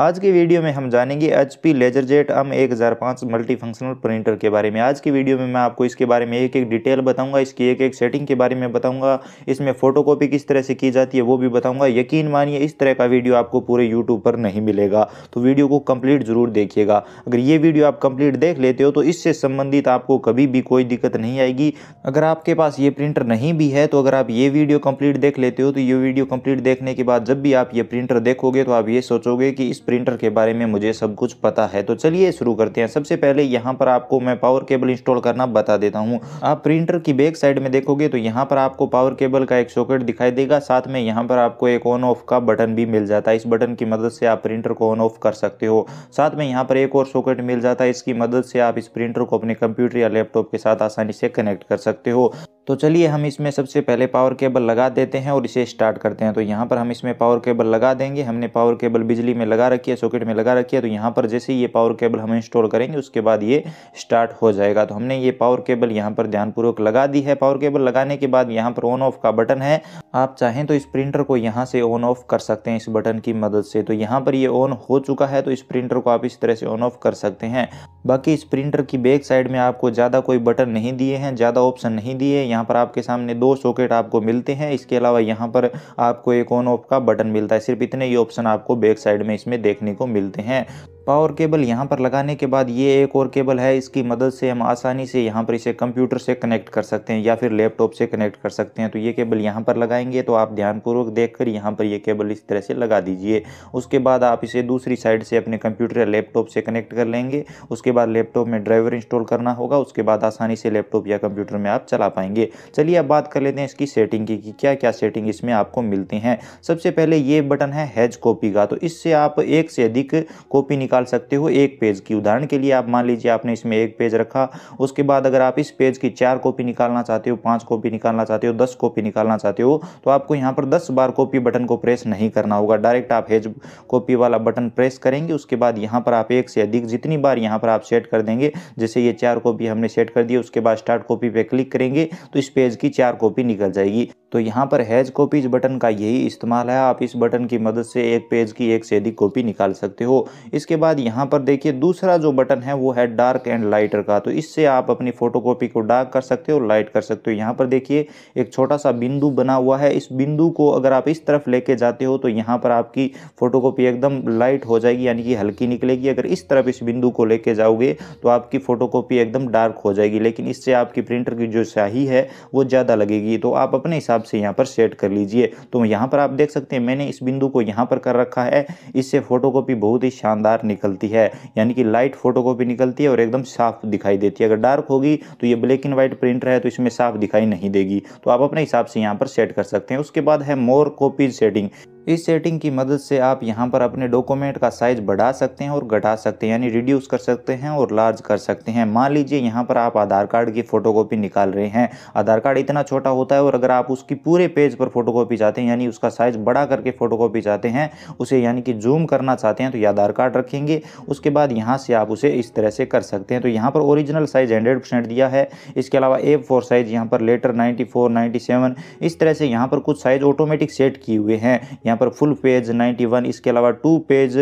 आज की वीडियो में हम जानेंगे H P laser jet M एक हज़ार पाँच मल्टी फंक्शनल प्रिंटर के बारे में आज की वीडियो में मैं आपको इसके बारे में एक एक डिटेल बताऊंगा इसकी एक एक सेटिंग के बारे में बताऊंगा इसमें फोटोकॉपी किस तरह से की जाती है वो भी बताऊंगा यकीन मानिए इस तरह का वीडियो आपको पूरे यूट्यूब पर नहीं मिलेगा तो वीडियो को कम्प्लीट ज़रूर देखिएगा अगर ये वीडियो आप कम्प्लीट देख लेते हो तो इससे संबंधित आपको कभी भी कोई दिक्कत नहीं आएगी अगर आपके पास ये प्रिंटर नहीं भी है तो अगर आप ये वीडियो कम्प्लीट देख लेते हो तो ये वीडियो कम्प्लीट देखने के बाद जब भी आप ये प्रिंटर देखोगे तो आप ये सोचोगे कि इस प्रिंटर के बारे में मुझे सब कुछ पता है तो चलिए शुरू करते हैं सबसे पहले यहाँ पर आपको मैं पावर केबल इंस्टॉल करना बता देता हूँ आप प्रिंटर की बैक साइड में देखोगे तो यहाँ पर आपको पावर केबल का एक सॉकेट दिखाई देगा साथ में यहाँ पर आपको एक ऑन ऑफ का बटन भी मिल जाता है इस बटन की मदद से आप प्रिंटर को ऑन ऑफ कर सकते हो साथ में यहाँ पर एक और सॉकेट मिल जाता है इसकी मदद से आप इस प्रिंटर को अपने कंप्यूटर या लैपटॉप के साथ आसानी से कनेक्ट कर सकते हो तो चलिए हम इसमें सबसे पहले पावर केबल लगा देते हैं और इसे स्टार्ट करते हैं तो यहाँ पर हम इसमें पावर केबल लगा देंगे हमने पावर केबल बिजली में लगा लगा रखी है सॉकेट में लगा रखी है तो यहाँ पर जैसे ये पावर केबल हम इंस्टॉल करेंगे उसके बाद ये स्टार्ट हो जाएगा तो हमने ये पावर केबल यहाँ पर ध्यानपूर्वक लगा दी है पावर केबल लगाने के बाद यहाँ पर ऑन ऑफ का बटन है आप चाहें तो इस प्रिंटर को यहाँ से ऑन ऑफ कर सकते हैं इस बटन की मदद से तो यहाँ पर ये ऑन हो चुका है तो इस प्रिंटर को आप इस तरह से ऑन ऑफ कर सकते हैं बाकी इस प्रिंटर की बैक साइड में आपको ज़्यादा कोई बटन नहीं दिए हैं ज़्यादा ऑप्शन नहीं दिए हैं यहाँ पर आपके सामने दो सॉकेट आपको मिलते हैं इसके अलावा यहाँ पर आपको एक ऑन ऑफ का बटन मिलता है सिर्फ इतने ही ऑप्शन आपको बैक साइड में इसमें देखने को मिलते हैं पावर केबल यहाँ पर लगाने के बाद ये एक और केबल है इसकी मदद से हम आसानी से यहाँ पर इसे कंप्यूटर से कनेक्ट कर सकते हैं या फिर लैपटॉप से कनेक्ट कर सकते हैं तो ये केबल यहाँ पर लगाएंगे तो आप ध्यानपूर्वक देख कर यहाँ पर ये केबल इस तरह से लगा दीजिए उसके बाद आप इसे दूसरी साइड से अपने कंप्यूटर या लैपटॉप से कनेक्ट कर लेंगे उसके बाद लैपटॉप में ड्राइवर इंस्टॉल करना होगा उसके बाद आसानी से लैपटॉप या कंप्यूटर में आप चला पाएंगे चलिए अब बात कर लेते हैं इसकी सेटिंग की कि क्या क्या सेटिंग इसमें आपको मिलती हैं सबसे पहले ये बटन है हैज कॉपी का तो इससे आप एक से अधिक कॉपी निकाल निकाल सकते हो एक पेज की उदाहरण के लिए आप मान लीजिए आपने इसमें एक पेज रखा उसके बाद अगर आप इस पेज की चार कॉपी निकालना चाहते हो पांच कॉपी निकालना चाहते हो दस कॉपी निकालना चाहते हो तो आपको यहाँ पर दस बार कॉपी बटन को प्रेस नहीं करना होगा डायरेक्ट आप हेज कॉपी वाला बटन प्रेस करेंगे उसके बाद यहाँ पर आप एक से अधिक जितनी बार यहाँ पर आप सेट कर देंगे जैसे ये चार कॉपी हमने सेट कर दी उसके बाद स्टार्ट कॉपी पे क्लिक करेंगे तो इस पेज की चार कॉपी निकल जाएगी तो यहाँ पर हैज कॉपीज बटन का यही इस्तेमाल है आप इस बटन की मदद से एक पेज की एक से अधिक कॉपी निकाल सकते हो इसके बाद बाद यहाँ पर देखिए दूसरा जो बटन है वो है डार्क एंड लाइटर का तो इससे आप अपनी फोटोकॉपी को डार्क कर सकते हो और लाइट कर सकते हो यहाँ पर देखिए एक छोटा सा बिंदु बना हुआ है इस बिंदु को अगर आप इस तरफ लेके जाते हो तो यहाँ पर आपकी फोटोकॉपी एकदम लाइट हो जाएगी यानी कि हल्की निकलेगी अगर इस तरफ इस बिंदु को लेके जाओगे तो आपकी फोटोकॉपी एकदम डार्क हो जाएगी लेकिन इससे आपकी प्रिंटर की जो स्याही है वो ज़्यादा लगेगी तो आप अपने हिसाब से यहाँ पर सेट कर लीजिए तो यहाँ पर आप देख सकते हैं मैंने इस बिंदु को यहाँ पर कर रखा है इससे फोटोकॉपी बहुत ही शानदार निकल निकलती है यानी कि लाइट फोटोकॉपी निकलती है और एकदम साफ दिखाई देती है अगर डार्क होगी तो ये ब्लैक एंड व्हाइट प्रिंटर है तो इसमें साफ दिखाई नहीं देगी तो आप अपने हिसाब से यहाँ पर सेट कर सकते हैं उसके बाद है मोर कॉपीज सेटिंग इस सेटिंग की मदद से आप यहाँ पर अपने डॉक्यूमेंट का साइज़ बढ़ा सकते हैं और घटा सकते हैं यानी रिड्यूस कर सकते हैं और लार्ज कर सकते हैं मान लीजिए यहाँ पर आप आधार कार्ड की फ़ोटोकॉपी निकाल रहे हैं आधार कार्ड इतना छोटा होता है और अगर आप उसकी पूरे पेज पर फोटोकॉपी चाहते हैं यानी उसका साइज़ बढ़ा करके फ़ोटोकॉपी चाहते हैं उसे यानी कि जूम करना चाहते हैं तो ये आधार कार्ड रखेंगे उसके बाद यहाँ से आप उसे इस तरह से कर सकते हैं तो यहाँ पर ओरिजिनल साइज़ हंड्रेड दिया है इसके अलावा ए साइज़ यहाँ पर लेटर नाइन्टी फोर इस तरह से यहाँ पर कुछ साइज़ ऑटोमेटिक सेट किए हुए हैं यहाँ पर फुल पेज 91 इसके अलावा टू पेज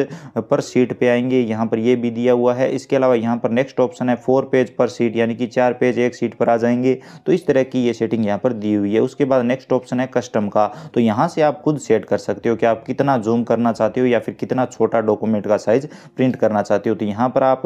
पर सीट पे आएंगे यहाँ पर ये भी दिया हुआ है इसके अलावा यहाँ पर नेक्स्ट ऑप्शन है फोर पेज पर सीट यानी कि चार पेज एक सीट पर आ जाएंगे तो इस तरह की ये सेटिंग यहाँ पर दी हुई है उसके बाद नेक्स्ट ऑप्शन है कस्टम का तो यहाँ से आप खुद सेट कर सकते हो कि आप कितना जूम करना चाहते हो या फिर कितना छोटा डॉक्यूमेंट का साइज प्रिंट करना चाहते हो तो यहाँ पर आप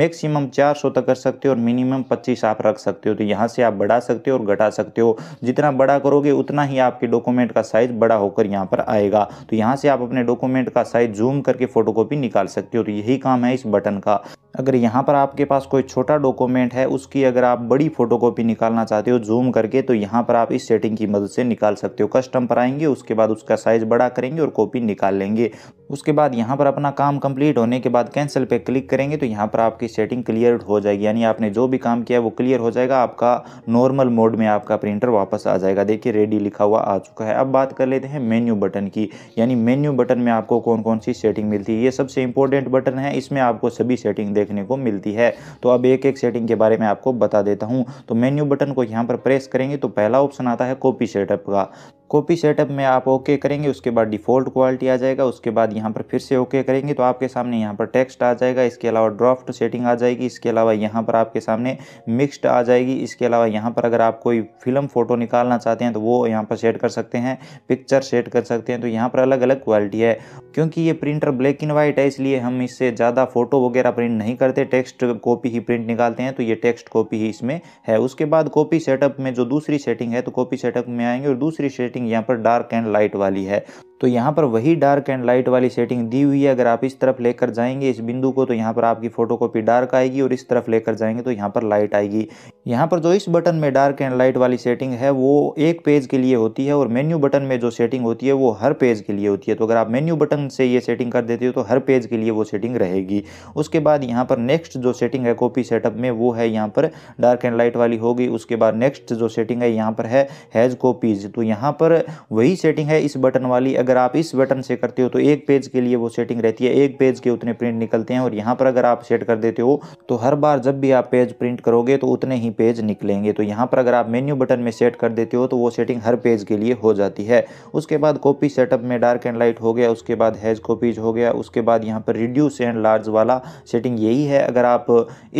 मैक्सिमम चार तक कर सकते हो और मिनिमम पच्चीस आप रख सकते हो तो यहाँ से आप बढ़ा सकते हो और घटा सकते हो जितना बड़ा करोगे उतना ही आपके डॉक्यूमेंट का साइज बड़ा होकर यहाँ पर आएगा तो यहाँ से आप अपने डॉक्यूमेंट का साइज जूम करके फोटोकॉपी निकाल सकते हो तो यही काम है इस बटन का अगर यहाँ पर आपके पास कोई छोटा डॉक्यूमेंट है उसकी अगर आप बड़ी फोटोकॉपी निकालना चाहते हो जूम करके तो यहाँ पर आप इस सेटिंग की मदद से निकाल सकते हो कस्टम पर आएंगे उसके बाद उसका साइज़ बड़ा करेंगे और कॉपी निकाल लेंगे उसके बाद यहाँ पर अपना काम कंप्लीट होने के बाद कैंसिल पे क्लिक करेंगे तो यहाँ पर आपकी सेटिंग क्लियर हो जाएगी यानी आपने जो भी काम किया है वो क्लियर हो जाएगा आपका नॉर्मल मोड में आपका प्रिंटर वापस आ जाएगा देखिए रेडी लिखा हुआ आ चुका है अब बात कर लेते हैं मेन्यू बटन की यानी मेन्यू बटन में आपको कौन कौन सी सेटिंग मिलती है ये सबसे इंपॉर्टेंट बटन है इसमें आपको सभी सेटिंग देखने को मिलती है तो अब एक एक सेटिंग के बारे में आपको बता देता हूँ तो मेन्यू बटन को यहाँ पर प्रेस करेंगे तो पहला ऑप्शन आता है कॉपी सेटअप का कॉपी सेटअप में आप ओके okay करेंगे उसके बाद डिफ़ॉल्ट क्वालिटी आ जाएगा उसके बाद यहाँ पर फिर से ओके okay करेंगे तो आपके सामने यहाँ पर टेक्स्ट आ जाएगा इसके अलावा ड्राफ्ट सेटिंग आ जाएगी इसके अलावा यहाँ पर आपके सामने मिक्स्ड आ जाएगी इसके अलावा यहाँ पर अगर आप कोई फिल्म फ़ोटो निकालना चाहते हैं तो वो यहाँ पर सेट कर सकते हैं पिक्चर सेट कर सकते हैं तो यहाँ यहाँ पर अलग अलग क्वालिटी है क्योंकि ये प्रिंटर ब्लैक एंड वाइट है इसलिए हम इससे ज़्यादा फोटो वगैरह प्रिंट नहीं करते टेक्स्ट कॉपी ही प्रिंट निकालते हैं तो ये टेक्स्ट कॉपी ही इसमें है उसके बाद कॉपी सेटअप में जो दूसरी सेटिंग है तो कॉपी सेटअप में आएंगे और दूसरी सेटिंग यहाँ पर डार्क एंड लाइट वाली है तो यहाँ पर वही डार्क एंड लाइट वाली सेटिंग दी हुई है अगर आप इस तरफ लेकर जाएंगे इस बिंदु को तो यहाँ पर आपकी फोटोकॉपी डार्क आएगी और इस तरफ लेकर जाएंगे तो यहाँ पर लाइट आएगी यहाँ पर जो इस बटन में डार्क एंड लाइट वाली सेटिंग है वो एक पेज के लिए होती है और मेन्यू बटन में जो सेटिंग होती है वो हर पेज के लिए होती है तो अगर आप मेन्यू बटन से ये सेटिंग कर देते हो तो हर पेज के लिए वो सेटिंग रहेगी उसके बाद यहाँ पर नेक्स्ट जो सेटिंग है कॉपी सेटअप में वो है यहाँ पर डार्क एंड लाइट वाली होगी उसके बाद नेक्स्ट जो सेटिंग है यहाँ पर है हैज़ कॉपीज तो यहाँ पर वही सेटिंग है इस बटन वाली अगर अगर आप इस बटन से करते हो तो एक पेज के लिए वो सेटिंग रहती है एक पेज के उतने प्रिंट निकलते हैं और यहाँ पर अगर आप सेट कर देते हो तो हर बार जब भी आप पेज प्रिंट करोगे तो उतने ही पेज निकलेंगे तो यहाँ पर अगर आप मेन्यू बटन में सेट कर देते हो तो वो सेटिंग हर पेज के लिए हो जाती है उसके बाद कॉपी सेटअप में डार्क एंड लाइट हो गया उसके बाद हैज कॉपीज हो गया उसके बाद यहाँ पर रिड्यूस एंड लार्ज वाला सेटिंग यही है अगर आप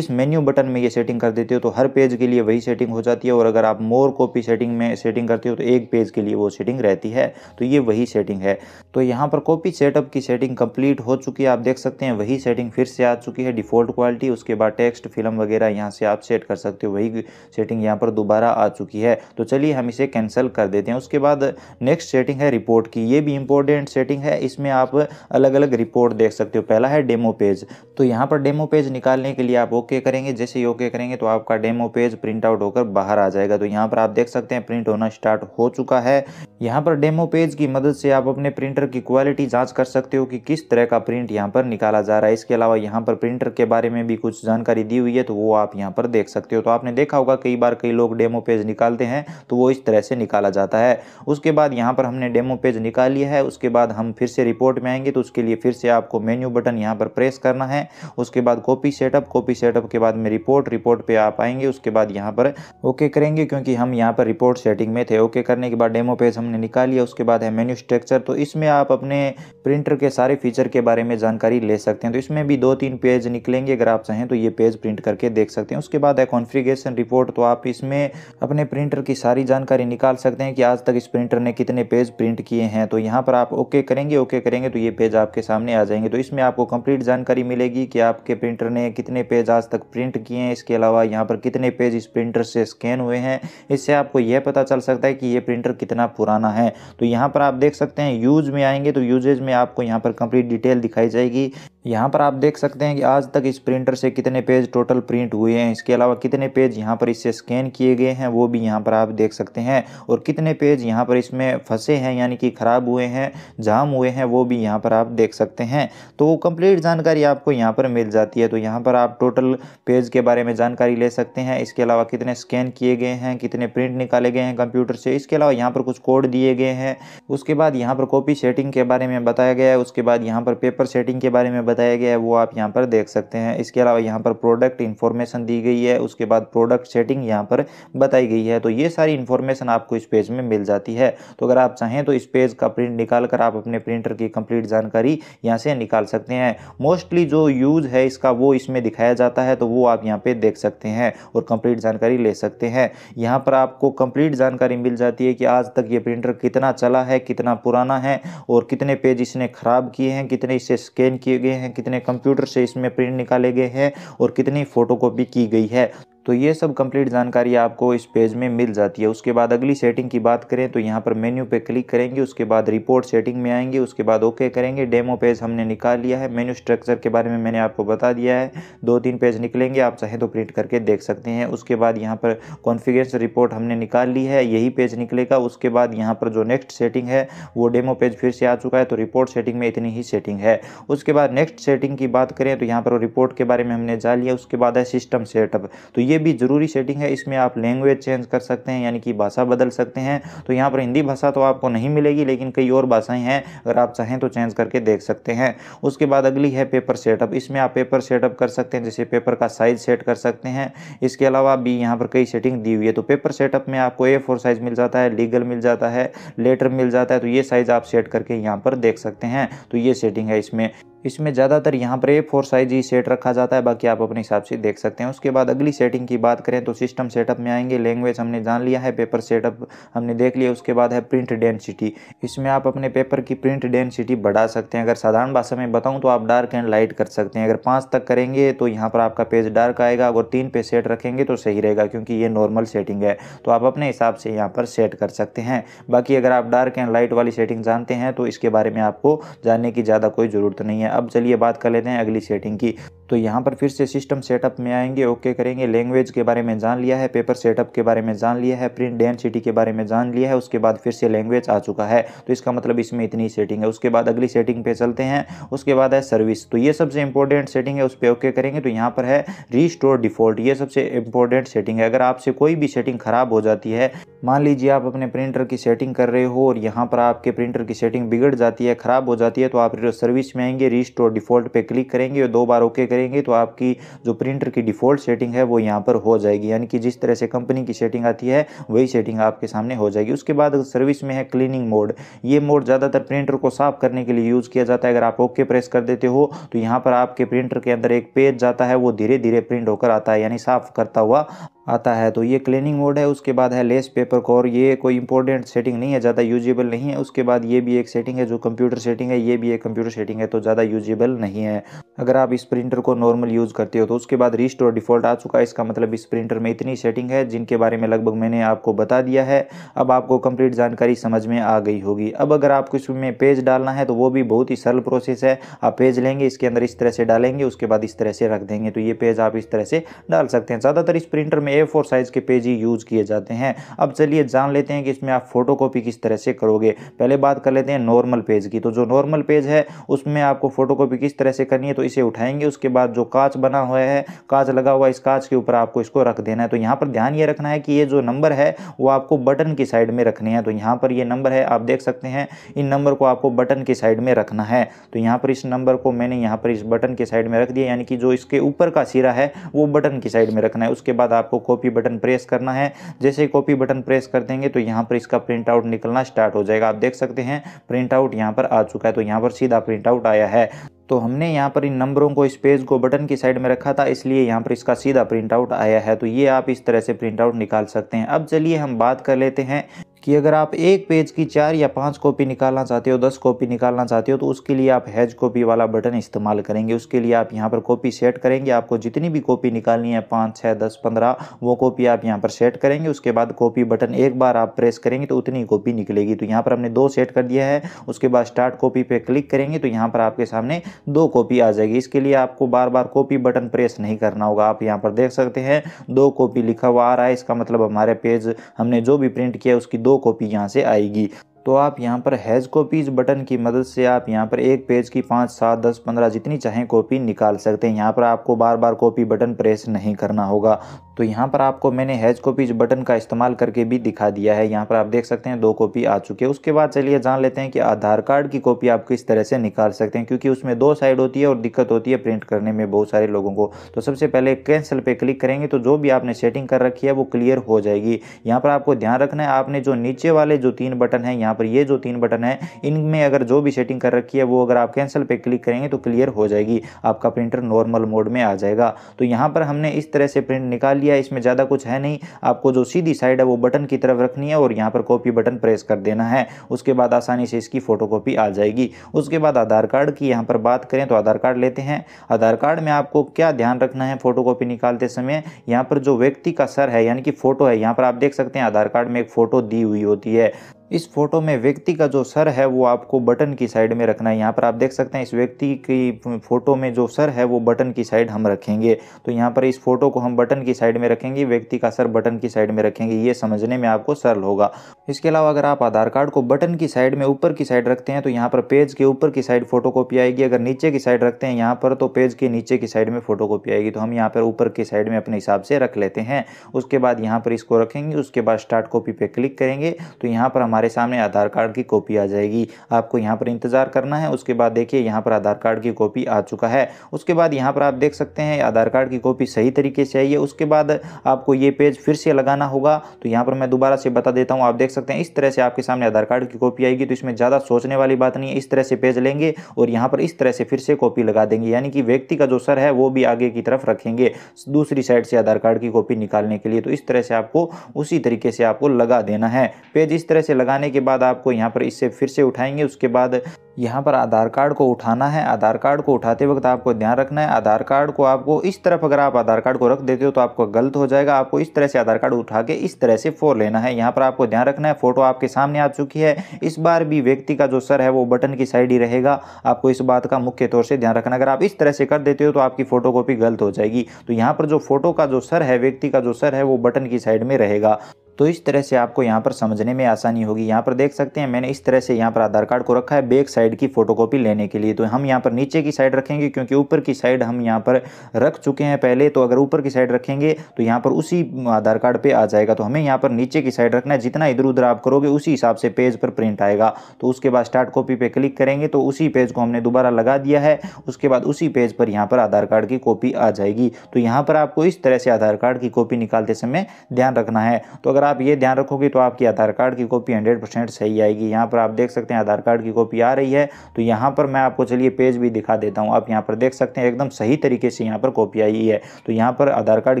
इस मेन्यू बटन में ये सेटिंग कर देते हो तो हर पेज के लिए वही सेटिंग हो जाती है और अगर आप मोर कॉपी सेटिंग में सेटिंग करते हो तो एक पेज के लिए वो सेटिंग रहती है तो ये वही सेटिंग सेटिंग है तो यहाँ पर कॉपी सेटअप की सेटिंग कंप्लीट हो चुकी है आप देख सकते हैं वही सेटिंग फिर से आ चुकी है डिफ़ॉल्ट क्वालिटी उसके बाद टेक्स्ट फिल्म वगैरह यहाँ से आप सेट कर सकते हो वही सेटिंग यहाँ पर दोबारा आ चुकी है तो चलिए हम इसे कैंसिल कर देते हैं उसके बाद नेक्स्ट सेटिंग है रिपोर्ट की ये भी इंपॉर्टेंट सेटिंग है इसमें आप अलग अलग रिपोर्ट देख सकते हो पहला है डेमो पेज तो यहाँ पर डेमो पेज निकालने के लिए आप ओके करेंगे जैसे ही ओके करेंगे तो आपका डेमो पेज प्रिंट आउट होकर बाहर आ जाएगा तो यहाँ पर आप देख सकते हैं प्रिंट होना स्टार्ट हो चुका है यहाँ पर डेमो पेज की मदद से आप अपने प्रिंटर की क्वालिटी जांच कर सकते हो कि किस तरह का प्रिंट यहाँ पर निकाला जा रहा है इसके अलावा यहाँ पर प्रिंटर के बारे में भी कुछ जानकारी दी हुई है तो वो आप यहाँ पर देख सकते हो तो आपने देखा होगा कई बार कई लोग डेमो पेज निकालते हैं तो वो इस तरह से निकाला जाता है उसके बाद यहाँ पर हमने डेमो पेज निकाल लिया है उसके बाद हम फिर से रिपोर्ट में आएंगे तो उसके लिए फिर से आपको मेन्यू बटन यहाँ पर प्रेस करना है उसके बाद कॉपी सेटअप कॉपी सेटअप के बाद में रिपोर्ट रिपोर्ट पर आप आएंगे उसके बाद यहाँ पर ओके करेंगे क्योंकि हम यहाँ पर रिपोर्ट सेटिंग में थे ओके करने के बाद डेमो पेज हमने निकाल लिया उसके बाद है मेन्यू स्ट्रक्चर स्ट्रक्चर तो इसमें आप अपने प्रिंटर के सारे फीचर के बारे में जानकारी ले सकते हैं तो इसमें भी दो तीन पेज निकलेंगे अगर आप चाहें तो ये पेज प्रिंट करके देख सकते हैं उसके बाद है कॉन्फ़िगरेशन रिपोर्ट तो आप इसमें अपने प्रिंटर की सारी जानकारी निकाल सकते हैं कि आज तक इस प्रिंटर ने कितने पेज प्रिंट किए हैं तो यहाँ पर आप ओके करेंगे ओके करेंगे तो ये पेज आपके सामने आ जाएंगे तो इसमें आपको कंप्लीट जानकारी मिलेगी कि आपके प्रिंटर ने कितने पेज आज तक प्रिंट किए हैं इसके अलावा यहाँ पर कितने पेज इस प्रिंटर से स्कैन हुए हैं इससे आपको यह पता चल सकता है कि ये प्रिंटर कितना पुराना है तो यहाँ पर आप देख सकते हैं सकते हैं यूज में आएंगे तो यूजेज में आपको यहाँ पर कंप्लीट डिटेल दिखाई जाएगी यहाँ पर आप देख सकते हैं कि आज तक इस प्रिंटर से कितने पेज टोटल प्रिंट हुए हैं इसके अलावा कितने पेज यहाँ पर इससे स्कैन किए गए हैं वो भी यहाँ पर आप देख सकते हैं और कितने पेज यहाँ पर इसमें फंसे हैं यानी कि ख़राब हुए हैं जाम हुए हैं वो भी यहाँ पर आप देख सकते हैं तो कंप्लीट जानकारी आपको यहाँ पर मिल जाती है तो यहाँ पर आप टोटल पेज के बारे में जानकारी ले सकते हैं इसके अलावा कितने स्कैन किए गए हैं कितने प्रिंट निकाले गए हैं कंप्यूटर से इसके अलावा यहाँ पर कुछ कोड दिए गए हैं उसके बाद यहाँ यहाँ पर कॉपी सेटिंग के बारे में बताया गया है उसके बाद यहाँ पर पेपर सेटिंग के बारे में बताया गया है वो आप यहाँ पर देख सकते हैं इसके अलावा यहाँ पर प्रोडक्ट इन्फॉर्मेशन दी गई है उसके बाद प्रोडक्ट सेटिंग यहाँ पर बताई गई है तो ये सारी इन्फॉर्मेशन आपको इस पेज में मिल जाती है तो अगर आप चाहें तो इस पेज का प्रिंट निकाल कर आप अपने प्रिंटर की कंप्लीट जानकारी यहाँ से निकाल सकते हैं मोस्टली जो यूज़ है इसका वो इसमें दिखाया जाता है तो वो आप यहाँ पर देख सकते हैं और कंप्लीट जानकारी ले सकते हैं यहाँ पर आपको कंप्लीट जानकारी मिल जाती है कि आज तक ये प्रिंटर कितना चला है कितना पुराना पुराना है और कितने पेज इसने ख़राब किए हैं कितने इसे स्कैन किए गए हैं कितने कंप्यूटर से इसमें प्रिंट निकाले गए हैं और कितनी फ़ोटोकॉपी की गई है तो ये सब कंप्लीट जानकारी आपको इस पेज में मिल जाती है उसके बाद अगली सेटिंग की बात करें तो यहाँ पर मेन्यू पे क्लिक करेंगे उसके बाद रिपोर्ट सेटिंग में आएंगे उसके बाद ओके करेंगे डेमो पेज हमने निकाल लिया है मेन्यू स्ट्रक्चर के बारे में मैंने आपको बता दिया है दो तीन पेज निकलेंगे आप चाहें तो प्रिंट करके देख सकते हैं उसके बाद यहाँ पर कॉन्फिगरेंस रिपोर्ट हमने निकाल ली है यही पेज निकलेगा उसके बाद यहाँ पर जो नेक्स्ट सेटिंग है वो डेमो पेज फिर से आ चुका है तो रिपोर्ट सेटिंग में इतनी ही सेटिंग है उसके बाद नेक्स्ट सेटिंग की बात करें तो यहाँ पर रिपोर्ट के बारे में हमने जा लिया उसके बाद है सिस्टम सेटअप तो ये भी ज़रूरी सेटिंग है इसमें आप लैंग्वेज चेंज कर सकते हैं यानी कि भाषा बदल सकते हैं तो यहाँ पर हिंदी भाषा तो आपको नहीं मिलेगी लेकिन कई और भाषाएं हैं अगर आप चाहें तो चेंज करके देख सकते हैं उसके बाद अगली है पेपर सेटअप इसमें आप पेपर सेटअप कर सकते हैं जैसे पेपर का साइज सेट कर सकते हैं इसके अलावा भी यहाँ पर कई सेटिंग दी हुई है तो पेपर सेटअप में आपको ए फोर साइज मिल जाता है लीगल मिल जाता है लेटर मिल जाता है तो ये साइज आप सेट करके यहाँ पर देख सकते हैं तो ये सेटिंग है इसमें इसमें ज़्यादातर यहाँ पर ए फोर साइज ही सेट रखा जाता है बाकी आप अपने हिसाब से देख सकते हैं उसके बाद अगली सेटिंग की बात करें तो सिस्टम सेटअप में आएंगे लैंग्वेज हमने जान लिया है पेपर सेटअप हमने देख लिया उसके बाद है प्रिंट डेंसिटी इसमें आप अपने पेपर की प्रिंट डेंसिटी बढ़ा सकते हैं अगर साधारण भाषा में बताऊँ तो आप डार्क एंड लाइट कर सकते हैं अगर पाँच तक करेंगे तो यहाँ पर आपका पेज डार्क आएगा अगर तीन पे सेट रखेंगे तो सही रहेगा क्योंकि ये नॉर्मल सेटिंग है तो आप अपने हिसाब से यहाँ पर सेट कर सकते हैं बाकी अगर आप डार्क एंड लाइट वाली सेटिंग जानते हैं तो इसके बारे में आपको जानने की ज़्यादा कोई ज़रूरत नहीं है अब चलिए बात कर लेते हैं अगली सेटिंग की तो यहाँ पर फिर से सिस्टम सेटअप में आएंगे ओके करेंगे लैंग्वेज के बारे में जान लिया है पेपर सेटअप के बारे में जान लिया है प्रिंट डेंसिटी के बारे में जान लिया है उसके बाद फिर से लैंग्वेज आ चुका है तो इसका मतलब इसमें इतनी सेटिंग है उसके बाद अगली सेटिंग पे चलते हैं उसके बाद है सर्विस तो ये सबसे इंपॉर्टेंट सेटिंग है उस पर ओके करेंगे तो यहाँ पर है रीस्टोर डिफॉल्ट ये सबसे इंपॉर्टेंट सेटिंग है अगर आपसे कोई भी सेटिंग खराब हो जाती है मान लीजिए आप अपने प्रिंटर की सेटिंग कर रहे हो और यहाँ पर आपके प्रिंटर की सेटिंग बिगड़ जाती है खराब हो जाती है तो आप सर्विस में आएंगे रीस्टोर डिफॉल्ट पे क्लिक करेंगे और दो बार ओके करेंगे करेंगे तो आपकी जो प्रिंटर की डिफ़ॉल्ट सेटिंग है वो यहाँ पर हो जाएगी यानी कि जिस तरह से कंपनी की सेटिंग आती है वही सेटिंग आपके सामने हो जाएगी उसके बाद सर्विस में है क्लीनिंग मोड ये मोड ज़्यादातर प्रिंटर को साफ करने के लिए यूज़ किया जाता है अगर आप ओके प्रेस कर देते हो तो यहाँ पर आपके प्रिंटर के अंदर एक पेज जाता है वो धीरे धीरे प्रिंट होकर आता है यानी साफ करता हुआ आता है तो ये क्लीनिंग मोड है उसके बाद है लेस पेपर कोर ये कोई इंपॉर्टेंट सेटिंग नहीं है ज़्यादा यूजेबल नहीं है उसके बाद ये भी एक सेटिंग है जो कंप्यूटर सेटिंग है ये भी एक कंप्यूटर सेटिंग है तो ज़्यादा यूजेबल नहीं है अगर आप इस प्रिंटर को नॉर्मल यूज़ करते हो तो उसके बाद रिस्टोर डिफॉल्ट आ चुका है इसका मतलब इस प्रिंटर में इतनी सेटिंग है जिनके बारे में लगभग मैंने आपको बता दिया है अब आपको कंप्लीट जानकारी समझ में आ गई होगी अब अगर आपको इसमें पेज डालना है तो वो भी बहुत ही सरल प्रोसेस है आप पेज लेंगे इसके अंदर इस तरह से डालेंगे उसके बाद इस तरह से रख देंगे तो ये पेज आप इस तरह से डाल सकते हैं ज़्यादातर इस प्रिंटर में फोर साइज़ के पेज ही यूज़ किए जाते हैं अब चलिए जान लेते हैं कि इसमें आप फोटो कॉपी किस तरह से करोगे पहले बात कर लेते हैं नॉर्मल पेज की तो जो नॉर्मल पेज है उसमें आपको फोटो कॉपी किस तरह से करनी है तो इसे उठाएंगे उसके बाद जो कांच बना हुआ है कांच लगा हुआ इस कांच के ऊपर आपको इसको रख देना है तो यहाँ पर ध्यान ये रखना है कि ये जो नंबर है वो आपको बटन की साइड में रखने हैं तो यहाँ पर ये नंबर है आप देख सकते हैं इन नंबर को आपको बटन की साइड में रखना है तो यहाँ पर इस नंबर को मैंने यहाँ पर इस बटन की साइड में रख दिया यानी कि जो इसके ऊपर का सिरा है वो बटन की साइड में रखना है उसके बाद आपको कॉपी बटन प्रेस करना है जैसे कॉपी बटन प्रेस कर देंगे तो यहाँ पर इसका प्रिंट आउट निकलना स्टार्ट हो जाएगा आप देख सकते हैं प्रिंट आउट यहाँ पर आ चुका है तो यहाँ पर सीधा प्रिंट आउट आया है तो हमने यहाँ पर इन नंबरों को इस पेज को बटन की साइड में रखा था इसलिए यहाँ पर इसका सीधा प्रिंट आउट आया है तो ये आप इस तरह से प्रिंट आउट निकाल सकते हैं अब चलिए हम बात कर लेते हैं कि अगर आप एक पेज की चार या पाँच कॉपी निकालना चाहते हो दस कॉपी निकालना चाहते हो तो उसके लिए आप हैज कॉपी वाला बटन इस्तेमाल करेंगे उसके लिए आप यहाँ पर कॉपी सेट करेंगे आपको जितनी भी कॉपी निकालनी है पाँच छः दस पंद्रह वो कॉपी आप यहाँ पर सेट करेंगे उसके बाद कॉपी बटन एक बार आप प्रेस करेंगे तो उतनी कॉपी निकलेगी तो यहाँ पर हमने दो सेट कर दिया है उसके बाद स्टार्ट कॉपी पर क्लिक करेंगे तो यहाँ पर आपके सामने दो कॉपी आ जाएगी इसके लिए आपको बार बार कॉपी बटन प्रेस नहीं करना होगा आप यहाँ पर देख सकते हैं दो कॉपी लिखा हुआ आ रहा है इसका मतलब हमारे पेज हमने जो भी प्रिंट किया उसकी दो दो कॉपी यहाँ से आएगी तो आप यहाँ पर हैज़ कॉपीज़ बटन की मदद से आप यहाँ पर एक पेज की पाँच सात दस पंद्रह जितनी चाहें कॉपी निकाल सकते हैं यहाँ पर आपको बार बार कॉपी बटन प्रेस नहीं करना होगा तो यहाँ पर आपको मैंने हैज़ कॉपीज़ बटन का इस्तेमाल करके भी दिखा दिया है यहाँ पर आप देख सकते हैं दो कॉपी आ चुकी है उसके बाद चलिए जान लेते हैं कि आधार कार्ड की कॉपी आप किस तरह से निकाल सकते हैं क्योंकि उसमें दो साइड होती है और दिक्कत होती है प्रिंट करने में बहुत सारे लोगों को तो सबसे पहले कैंसिल पर क्लिक करेंगे तो जो भी आपने सेटिंग कर रखी है वो क्लियर हो जाएगी यहाँ पर आपको ध्यान रखना है आपने जो नीचे वाले जो तीन बटन है यहाँ पर ये जो तीन बटन है इनमें अगर जो भी सेटिंग कर रखी है वो अगर आप कैंसिल पे क्लिक करेंगे तो क्लियर हो जाएगी आपका प्रिंटर नॉर्मल मोड में आ जाएगा तो यहाँ पर हमने इस तरह से प्रिंट निकाल लिया इसमें ज़्यादा कुछ है नहीं आपको जो सीधी साइड है वो बटन की तरफ रखनी है और यहाँ पर कॉपी बटन प्रेस कर देना है उसके बाद आसानी से इसकी फ़ोटो आ जाएगी उसके बाद आधार कार्ड की यहाँ पर बात करें तो आधार कार्ड लेते हैं आधार कार्ड में आपको क्या ध्यान रखना है फ़ोटो निकालते समय यहाँ पर जो व्यक्ति का सर है यानी कि फ़ोटो है यहाँ पर आप देख सकते हैं आधार कार्ड में एक फ़ोटो दी हुई होती है इस फोटो में व्यक्ति का जो सर है वो आपको बटन की साइड में रखना है यहाँ पर आप देख सकते हैं इस व्यक्ति की फोटो में जो सर है वो बटन की साइड हम रखेंगे तो यहाँ पर इस फोटो को हम बटन की साइड में रखेंगे व्यक्ति का सर बटन की साइड में रखेंगे ये समझने में आपको सरल होगा इसके अलावा अगर आप आधार कार्ड को बटन की साइड में ऊपर की साइड रखते हैं तो यहाँ पर पेज के ऊपर की साइड फोटो कॉपी आएगी अगर नीचे की साइड रखते हैं यहाँ पर तो पेज के नीचे की साइड में फोटो कॉपी आएगी तो हम यहाँ पर ऊपर की साइड में अपने हिसाब से रख लेते हैं उसके बाद यहाँ पर इसको रखेंगे उसके बाद स्टार्ट कॉपी पे क्लिक करेंगे तो यहाँ पर हमारे हमारे सामने आधार कार्ड की कॉपी आ जाएगी आपको यहाँ पर इंतज़ार करना है उसके बाद देखिए यहाँ पर आधार कार्ड की कॉपी आ चुका है उसके बाद यहाँ पर आप देख सकते हैं आधार कार्ड की कॉपी सही तरीके से आई है उसके बाद आपको ये पेज फिर से लगाना होगा तो यहाँ पर मैं दोबारा से बता देता हूँ आप देख सकते हैं इस तरह से आपके सामने आधार कार्ड की कॉपी आएगी तो इसमें ज़्यादा सोचने वाली बात नहीं है इस तरह से पेज लेंगे और यहाँ पर इस तरह से फिर से कॉपी लगा देंगे यानी कि व्यक्ति का जो सर है वो भी आगे की तरफ रखेंगे दूसरी साइड से आधार कार्ड की कॉपी निकालने के लिए तो इस तरह से आपको उसी तरीके से आपको लगा देना है पेज इस तरह से लगा लगाने के बाद आपको यहाँ पर इससे फिर से उठाएंगे उसके बाद यहाँ पर आधार कार्ड को उठाना है आधार कार्ड को उठाते वक्त आपको ध्यान रखना है आधार कार्ड को आपको इस तरफ अगर आप आधार कार्ड को रख देते हो तो आपको गलत हो जाएगा आपको इस तरह से आधार कार्ड उठा के इस तरह से फोर लेना है यहाँ पर आपको ध्यान रखना है फोटो आपके सामने आ चुकी है इस बार भी व्यक्ति का जो सर है वो बटन की साइड ही रहेगा आपको इस बात का मुख्य तौर से ध्यान रखना अगर आप इस तरह से कर देते हो तो आपकी फोटो गलत हो जाएगी तो यहाँ पर जो फोटो का जो सर है व्यक्ति का जो सर है वो बटन की साइड में रहेगा तो इस तरह से आपको यहाँ पर समझने में आसानी होगी यहाँ पर देख सकते हैं मैंने इस तरह से यहाँ पर आधार कार्ड को रखा है बैक साइड की फोटोकॉपी लेने के लिए तो हम यहाँ पर नीचे की साइड रखेंगे क्योंकि ऊपर की साइड हम यहाँ पर रख चुके हैं पहले तो अगर ऊपर की साइड रखेंगे तो यहाँ पर उसी आधार कार्ड पर आ जाएगा तो हमें यहाँ पर नीचे की साइड रखना है जितना इधर उधर आप करोगे उसी हिसाब से पेज पर प्रिंट आएगा तो उसके बाद स्टार्ट कॉपी पर क्लिक करेंगे तो उसी पेज को हमने दोबारा लगा दिया है उसके बाद उसी पेज पर यहाँ पर आधार कार्ड की कॉपी आ जाएगी तो यहाँ पर आपको इस तरह से आधार कार्ड की कॉपी निकालते समय ध्यान रखना है तो अगर आप ये ध्यान रखोगे तो आपकी आधार कार्ड की कॉपी हंड्रेड परसेंट सही आएगी यहाँ पर आप देख सकते हैं आधार कार्ड की कॉपी आ रही है तो यहाँ पर मैं आपको चलिए पेज भी दिखा देता हूँ आप यहाँ पर देख सकते हैं एकदम सही तरीके से यहाँ पर कॉपी आई है तो यहाँ पर आधार कार्ड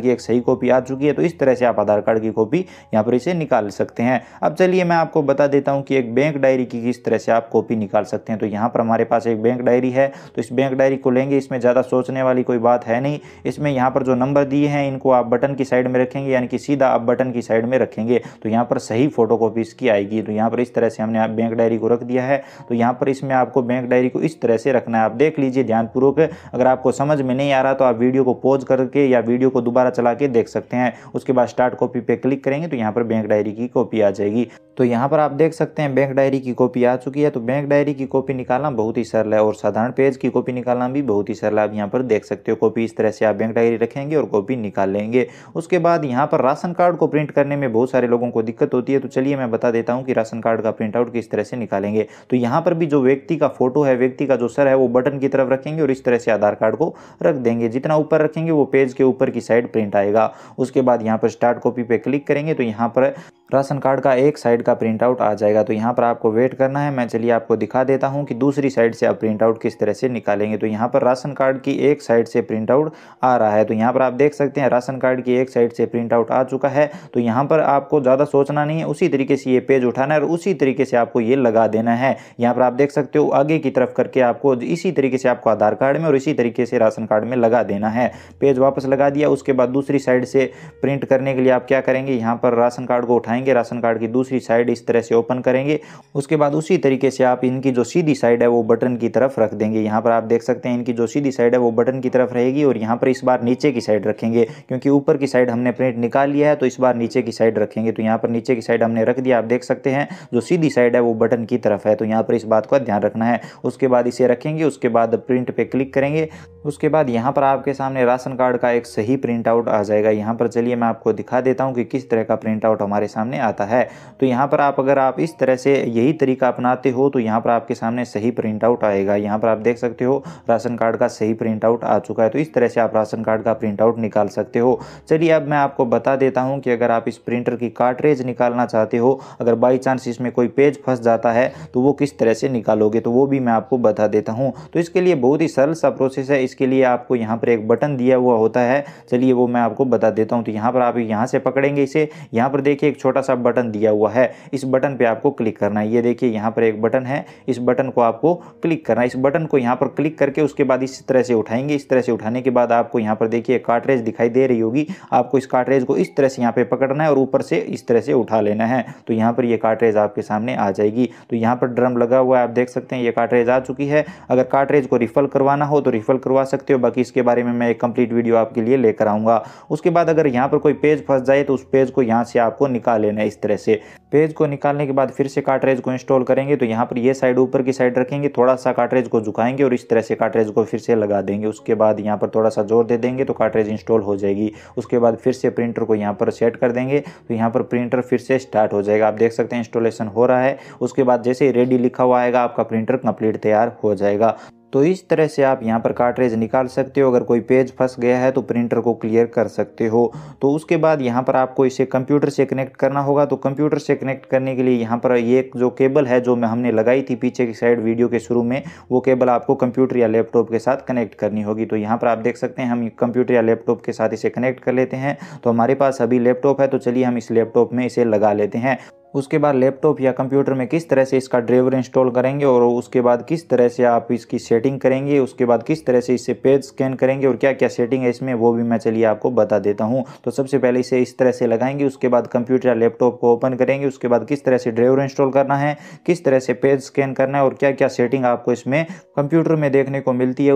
की एक सही कॉपी आ चुकी है तो इस तरह से आप आधार कार्ड की कॉपी यहाँ पर इसे निकाल सकते हैं अब चलिए मैं आपको बता देता हूँ कि एक बैंक डायरी की किस तरह से आप कॉपी निकाल सकते हैं तो यहाँ पर हमारे पास एक बैंक डायरी है तो इस बैंक डायरी को लेंगे इसमें ज़्यादा सोचने वाली कोई बात है नहीं इसमें यहाँ पर जो नंबर दिए हैं इनको आप बटन की साइड में रखेंगे यानी कि सीधा आप बटन की साइड में रखेंगे रखेंगे तो यहाँ पर सही फोटो की आएगी तो यहाँ पर इस तरह से हमने आप बैंक डायरी को रख दिया है तो यहाँ पर इसमें आपको बैंक डायरी को इस तरह से रखना है आप देख लीजिए ध्यानपूर्वक अगर आपको समझ में नहीं आ रहा तो आप वीडियो को पॉज करके या वीडियो को दोबारा चला के देख सकते हैं उसके बाद स्टार्ट कॉपी पे क्लिक करेंगे तो यहाँ पर बैंक डायरी की कॉपी आ जाएगी तो यहाँ पर आप देख सकते हैं बैंक डायरी की कॉपी आ चुकी है तो बैंक डायरी की कॉपी निकालना बहुत ही सरल है और साधारण पेज की कॉपी निकालना भी बहुत ही सरल है आप यहाँ पर देख सकते हो कॉपी इस तरह से आप बैंक डायरी रखेंगे और कॉपी निकाल लेंगे उसके बाद यहाँ पर राशन कार्ड को प्रिंट करने में बहुत सारे लोगों को दिक्कत होती है तो चलिए मैं बता देता हूँ कि राशन कार्ड का प्रिंटआउट किस तरह से निकालेंगे तो यहाँ पर भी जो व्यक्ति का फोटो है व्यक्ति का जो सर है वो बटन की तरफ रखेंगे और इस तरह से आधार कार्ड को रख देंगे जितना ऊपर रखेंगे वो पेज के ऊपर की साइड प्रिंट आएगा उसके बाद यहाँ पर स्टार्ट कॉपी पर क्लिक करेंगे तो यहाँ पर राशन कार्ड का एक साइड का प्रिंट आउट आ जाएगा तो यहाँ पर आपको वेट करना है मैं चलिए आपको दिखा देता हूँ कि दूसरी साइड से आप प्रिंट आउट किस तरह से निकालेंगे तो यहाँ पर राशन कार्ड की एक साइड से प्रिंट आउट आ रहा है तो यहाँ पर आप देख सकते हैं राशन कार्ड की एक साइड से प्रिंट आउट आ चुका है तो यहाँ पर आपको ज़्यादा सोचना नहीं है उसी तरीके से ये पेज उठाना है और उसी तरीके से आपको ये लगा देना है यहाँ पर आप देख सकते हो आगे की तरफ करके आपको इसी तरीके से आपको आधार कार्ड में और इसी तरीके से राशन कार्ड में लगा देना है पेज वापस लगा दिया उसके बाद दूसरी साइड से प्रिंट करने के लिए आप क्या करेंगे यहाँ पर राशन कार्ड को उठाएंगे जाएंगे राशन कार्ड की दूसरी साइड इस तरह से ओपन करेंगे उसके बाद उसी तरीके से आप इनकी जो सीधी साइड है वो बटन की तरफ रख देंगे यहाँ पर आप देख सकते हैं इनकी जो सीधी साइड है वो बटन की तरफ रहेगी और यहाँ पर इस बार नीचे की साइड रखेंगे क्योंकि ऊपर की साइड हमने प्रिंट निकाल लिया है तो इस बार नीचे की साइड रखेंगे तो यहाँ पर नीचे की साइड हमने रख दिया आप देख सकते हैं जो सीधी साइड है वो बटन की तरफ है तो यहाँ पर इस बात का ध्यान रखना है उसके बाद इसे रखेंगे उसके बाद प्रिंट पर क्लिक करेंगे उसके बाद यहाँ पर आपके सामने राशन कार्ड का एक सही प्रिंट आउट आ जाएगा यहाँ पर चलिए मैं आपको दिखा देता हूँ कि किस तरह का प्रिंट आउट हमारे सामने सामने आता है तो यहाँ पर आप अगर आप इस तरह से यही तरीका अपनाते हो तो यहाँ पर आपके सामने सही प्रिंट आउट आएगा यहाँ पर आप देख सकते हो राशन कार्ड का सही प्रिंट आउट आ चुका है तो इस तरह से आप राशन कार्ड का प्रिंट आउट निकाल सकते हो चलिए अब मैं आपको बता देता हूँ कि अगर आप इस प्रिंटर की कार्टरेज निकालना चाहते हो अगर बाई चांस इसमें कोई पेज फंस जाता है तो वो किस तरह से निकालोगे तो वो भी मैं आपको बता देता हूँ तो इसके लिए बहुत ही सरल सा प्रोसेस है इसके लिए आपको यहाँ पर एक बटन दिया हुआ होता है चलिए वो मैं आपको बता देता हूँ तो यहाँ पर आप यहाँ से पकड़ेंगे इसे यहाँ पर देखिए एक छोटा छोटा सा बटन दिया हुआ है इस बटन पे आपको क्लिक करना है ये देखिए यहाँ पर एक बटन है इस बटन को आपको क्लिक करना है इस बटन को यहाँ पर क्लिक करके उसके बाद इस तरह से उठाएंगे इस तरह से उठाने के बाद आपको यहाँ पर देखिए कार्टरेज दिखाई दे रही होगी आपको इस कार्टरेज को इस तरह से यहाँ पर पकड़ना है और ऊपर से इस तरह से उठा लेना है तो यहाँ पर यह कार्टरेज आपके सामने आ जाएगी तो यहाँ पर ड्रम लगा हुआ है आप देख सकते हैं ये कार्टरेज आ चुकी है अगर कार्टरेज को रिफल करवाना हो तो रिफल करवा सकते हो बाकी इसके बारे में मैं एक कंप्लीट वीडियो आपके लिए लेकर आऊँगा उसके बाद अगर यहाँ पर कोई पेज फंस जाए तो उस पेज को यहाँ से आपको निकाल लेना है इस तरह से पेज को निकालने के बाद फिर से कार्टरेज को इंस्टॉल करेंगे तो यहाँ पर ये साइड ऊपर की साइड रखेंगे थोड़ा सा कार्टरेज को झुकाएंगे और इस तरह से कार्टरेज को फिर से लगा देंगे उसके बाद यहाँ पर थोड़ा सा जोर दे देंगे तो कार्टरेज इंस्टॉल हो जाएगी उसके बाद फिर से प्रिंटर को यहाँ पर सेट कर देंगे तो यहाँ पर प्रिंटर फिर से स्टार्ट हो जाएगा आप देख सकते हैं इंस्टॉलेशन हो रहा है उसके बाद जैसे रेडी लिखा हुआ आएगा आपका प्रिंटर कंप्लीट तैयार हो जाएगा तो इस तरह से आप यहाँ पर कार्ट्रेज निकाल सकते हो अगर कोई पेज फंस गया है तो प्रिंटर को क्लियर कर सकते हो तो उसके बाद यहाँ पर आपको इसे कंप्यूटर से कनेक्ट करना होगा तो कंप्यूटर से कनेक्ट करने के लिए यहाँ पर ये जो केबल है जो हमने लगाई थी पीछे की साइड वीडियो के शुरू में वो केबल आपको कंप्यूटर या लैपटॉप के साथ कनेक्ट करनी होगी तो यहाँ पर आप देख सकते हैं हम कंप्यूटर या लैपटॉप के साथ इसे कनेक्ट कर लेते हैं तो हमारे पास अभी लैपटॉप है तो चलिए हम इस लैपटॉप में इसे लगा लेते हैं उसके बाद लैपटॉप या कंप्यूटर में किस तरह से इसका ड्राइवर इंस्टॉल करेंगे और उसके बाद किस तरह से आप इसकी सेटिंग करेंगे उसके बाद किस तरह से इसे पेज स्कैन करेंगे और क्या क्या सेटिंग है इसमें वो भी मैं चलिए आपको बता देता हूँ तो सबसे पहले इसे इस तरह से लगाएंगे उसके बाद कंप्यूटर या लैपटॉप को ओपन करेंगे उसके बाद किस तरह से ड्राइवर इंस्टॉल करना है किस तरह से पेज स्कैन करना है और क्या क्या सेटिंग आपको इसमें कंप्यूटर में देखने को मिलती है